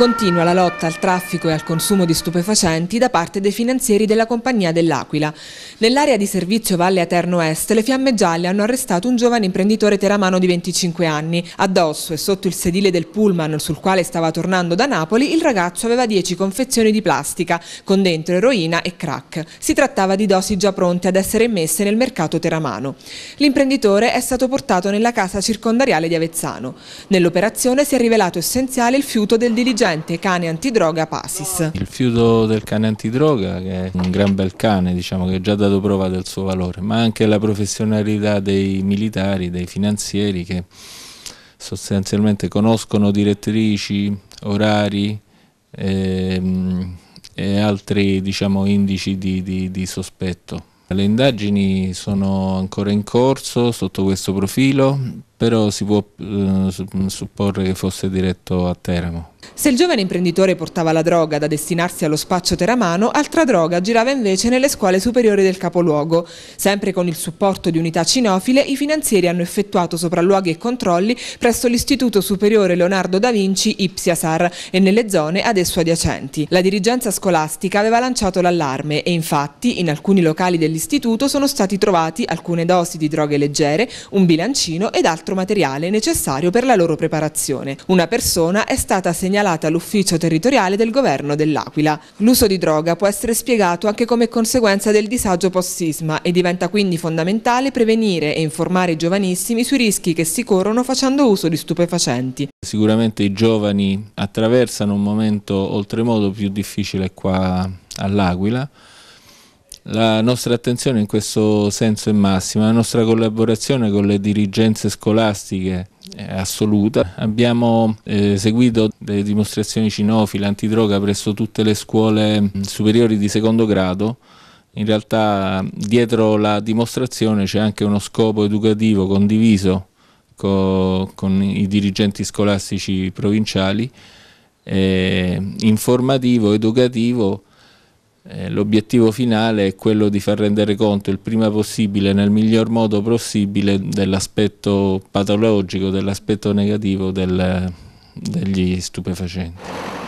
Continua la lotta al traffico e al consumo di stupefacenti da parte dei finanzieri della Compagnia dell'Aquila. Nell'area di servizio Valle Aterno Est le fiamme gialle hanno arrestato un giovane imprenditore teramano di 25 anni. Addosso e sotto il sedile del pullman sul quale stava tornando da Napoli il ragazzo aveva 10 confezioni di plastica con dentro eroina e crack. Si trattava di dosi già pronte ad essere immesse nel mercato teramano. L'imprenditore è stato portato nella casa circondariale di Avezzano. Nell'operazione si è rivelato essenziale il fiuto del diligente uscente cane antidroga Pasis. Il fiuto del cane antidroga che è un gran bel cane diciamo, che ha già dato prova del suo valore ma anche la professionalità dei militari, dei finanzieri che sostanzialmente conoscono direttrici, orari ehm, e altri diciamo, indici di, di, di sospetto. Le indagini sono ancora in corso sotto questo profilo, però si può eh, supporre che fosse diretto a Teramo. Se il giovane imprenditore portava la droga da destinarsi allo spaccio teramano, altra droga girava invece nelle scuole superiori del capoluogo. Sempre con il supporto di unità cinofile, i finanzieri hanno effettuato sopralluoghi e controlli presso l'Istituto Superiore Leonardo da Vinci Ipsiasar e nelle zone ad esso adiacenti. La dirigenza scolastica aveva lanciato l'allarme e infatti in alcuni locali dell'istituto sono stati trovati alcune dosi di droghe leggere, un bilancino ed altro materiale necessario per la loro preparazione. Una persona è stata segnalata segnalate all'ufficio territoriale del governo dell'Aquila. L'uso di droga può essere spiegato anche come conseguenza del disagio post-sisma e diventa quindi fondamentale prevenire e informare i giovanissimi sui rischi che si corrono facendo uso di stupefacenti. Sicuramente i giovani attraversano un momento oltremodo più difficile qua all'Aquila, la nostra attenzione in questo senso è massima, la nostra collaborazione con le dirigenze scolastiche assoluta. Abbiamo eh, seguito delle dimostrazioni cinofile antidroga presso tutte le scuole mm, superiori di secondo grado in realtà dietro la dimostrazione c'è anche uno scopo educativo condiviso co con i dirigenti scolastici provinciali, eh, informativo, educativo eh, l'obiettivo finale è quello di far rendere conto il prima possibile, nel miglior modo possibile, dell'aspetto patologico, dell'aspetto negativo del, degli stupefacenti.